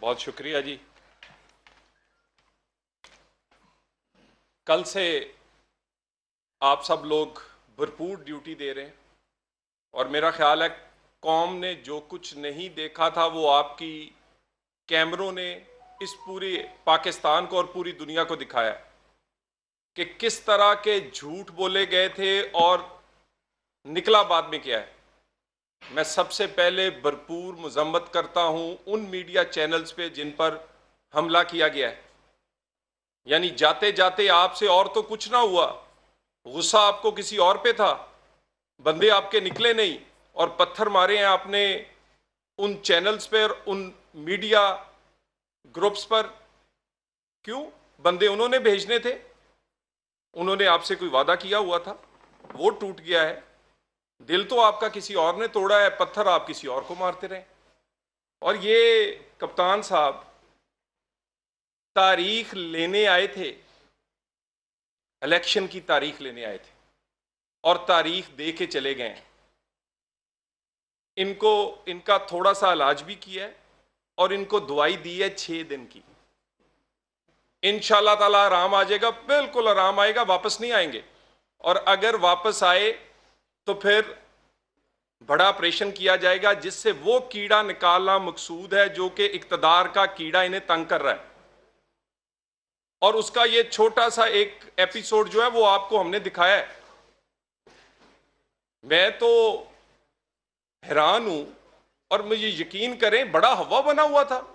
बहुत शुक्रिया जी कल से आप सब लोग भरपूर ड्यूटी दे रहे हैं और मेरा ख्याल है कौम ने जो कुछ नहीं देखा था वो आपकी कैमरों ने इस पूरी पाकिस्तान को और पूरी दुनिया को दिखाया कि किस तरह के झूठ बोले गए थे और निकला बाद में क्या है मैं सबसे पहले भरपूर मजम्मत करता हूं उन मीडिया चैनल्स पे जिन पर हमला किया गया है यानी जाते जाते आपसे और तो कुछ ना हुआ गुस्सा आपको किसी और पे था बंदे आपके निकले नहीं और पत्थर मारे हैं आपने उन चैनल्स पे और उन मीडिया ग्रुप्स पर क्यों बंदे उन्होंने भेजने थे उन्होंने आपसे कोई वादा किया हुआ था वो टूट गया है दिल तो आपका किसी और ने तोड़ा है पत्थर आप किसी और को मारते रहे और ये कप्तान साहब तारीख लेने आए थे इलेक्शन की तारीख लेने आए थे और तारीख दे के चले गए इनको इनका थोड़ा सा इलाज भी किया है और इनको दवाई दी है छह दिन की इन ताला आराम आ जाएगा बिल्कुल आराम आएगा वापस नहीं आएंगे और अगर वापस आए तो फिर बड़ा ऑपरेशन किया जाएगा जिससे वो कीड़ा निकालना मकसूद है जो कि इकतदार का कीड़ा इन्हें तंग कर रहा है और उसका ये छोटा सा एक एपिसोड जो है वो आपको हमने दिखाया है मैं तो हैरान हूं और मुझे यकीन करें बड़ा हवा बना हुआ था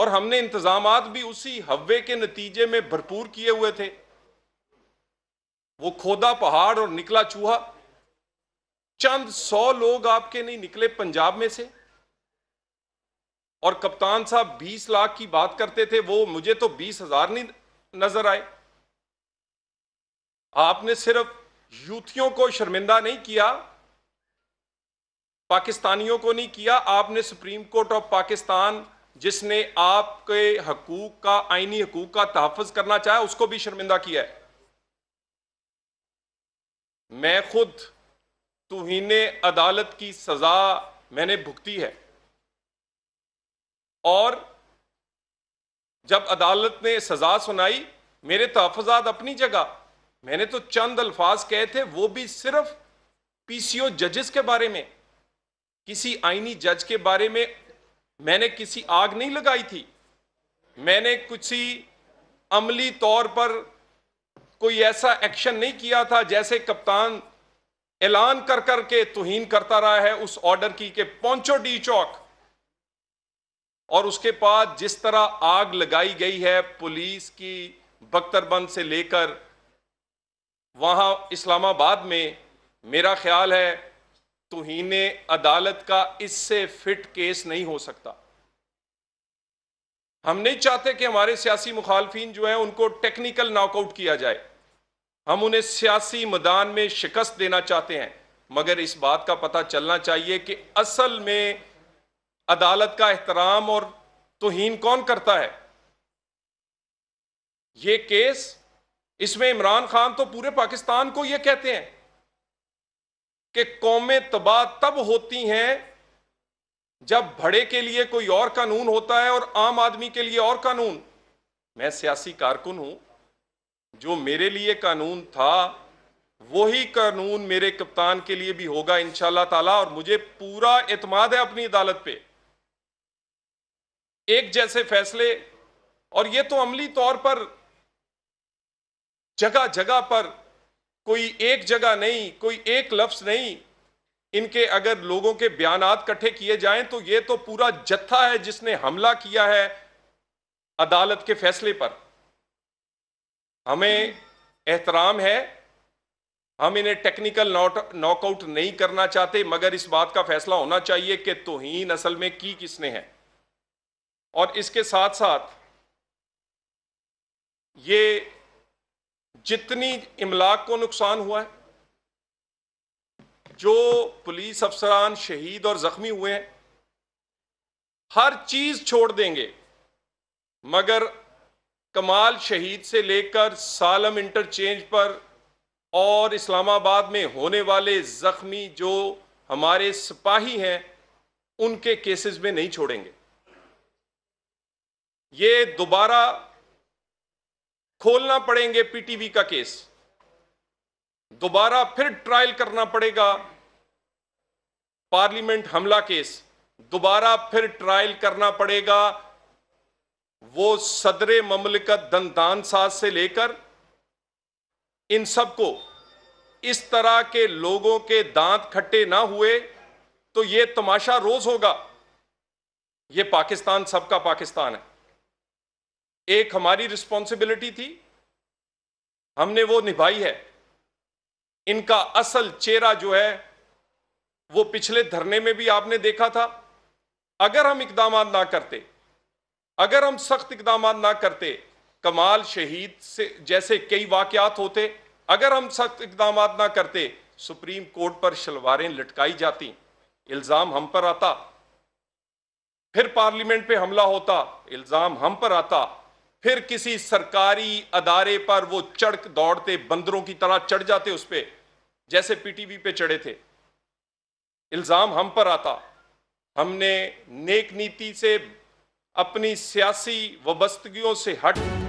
और हमने इंतजाम भी उसी हवे के नतीजे में भरपूर किए हुए थे वो खोदा पहाड़ और निकला चूहा चंद सौ लोग आपके नहीं निकले पंजाब में से और कप्तान साहब 20 लाख की बात करते थे वो मुझे तो बीस हजार नहीं नजर आए आपने सिर्फ यूथियों को शर्मिंदा नहीं किया पाकिस्तानियों को नहीं किया आपने सुप्रीम कोर्ट ऑफ पाकिस्तान जिसने आपके हकूक का आइनी हकूक का तहफ़ करना चाहे उसको भी शर्मिंदा किया है मैं खुद तुहीन अदालत की सजा मैंने भुगती है और जब अदालत ने सजा सुनाई मेरे तहफात अपनी जगह मैंने तो चंद अल्फाज कहे थे वो भी सिर्फ पीसीओ जजेस के बारे में किसी आईनी जज के बारे में मैंने किसी आग नहीं लगाई थी मैंने ही अमली तौर पर कोई ऐसा एक्शन नहीं किया था जैसे कप्तान ऐलान कर करके तुहीन करता रहा है उस ऑर्डर की के पहुंचो डी चौक और उसके बाद जिस तरह आग लगाई गई है पुलिस की बख्तरबंद से लेकर वहां इस्लामाबाद में मेरा ख्याल है तुहीने अदालत का इससे फिट केस नहीं हो सकता हम नहीं चाहते कि हमारे सियासी मुखालफी जो है उनको टेक्निकल नॉकआउट किया जाए हम उन्हें सियासी मैदान में शिकस्त देना चाहते हैं मगर इस बात का पता चलना चाहिए कि असल में अदालत का एहतराम और तोहन कौन करता है ये केस इसमें इमरान खान तो पूरे पाकिस्तान को यह कहते हैं कि कौमें तबाह तब होती हैं जब भड़े के लिए कोई और कानून होता है और आम आदमी के लिए और कानून मैं सियासी कारकुन हूं जो मेरे लिए कानून था वही कानून मेरे कप्तान के लिए भी होगा इन ताला और मुझे पूरा एतमाद है अपनी अदालत पे एक जैसे फैसले और ये तो अमली तौर पर जगह जगह पर कोई एक जगह नहीं कोई एक लफ्ज नहीं इनके अगर लोगों के बयान इकट्ठे किए जाएं तो ये तो पूरा जत्था है जिसने हमला किया है अदालत के फैसले पर हमें एहतराम है हम इन्हें टेक्निकल नॉकआउट नहीं करना चाहते मगर इस बात का फैसला होना चाहिए कि तोहन असल में की किसने है और इसके साथ साथ ये जितनी इमलाक को नुकसान हुआ है जो पुलिस अफसरान शहीद और जख्मी हुए हैं हर चीज छोड़ देंगे मगर कमाल शहीद से लेकर सालम इंटरचेंज पर और इस्लामाबाद में होने वाले ज़ख्मी जो हमारे सिपाही हैं उनके केसेस में नहीं छोड़ेंगे ये दोबारा खोलना पड़ेंगे पीटीवी का केस दोबारा फिर ट्रायल करना पड़ेगा पार्लियामेंट हमला केस दोबारा फिर ट्रायल करना पड़ेगा वो सदर ममलिकत दंतान साज से लेकर इन सबको इस तरह के लोगों के दांत खट्टे ना हुए तो ये तमाशा रोज होगा ये पाकिस्तान सबका पाकिस्तान है एक हमारी रिस्पॉन्सिबिलिटी थी हमने वो निभाई है इनका असल चेहरा जो है वो पिछले धरने में भी आपने देखा था अगर हम इकदाम ना करते अगर हम सख्त इकदाम ना करते कमाल शहीद से जैसे कई वाकत होते अगर हम सख्त इकदाम ना करते सुप्रीम कोर्ट पर शलवारें लटकाई जाती इल्ज़ाम हम पर आता फिर पार्लियामेंट पे हमला होता इल्ज़ाम हम पर आता फिर किसी सरकारी अदारे पर वो चढ़ दौड़ते बंदरों की तरह चढ़ जाते उस पर जैसे पीटीवी पे चढ़े थे इल्ज़ाम हम पर आता हमने नेक नीति से अपनी सियासी वबस्तगियों से हट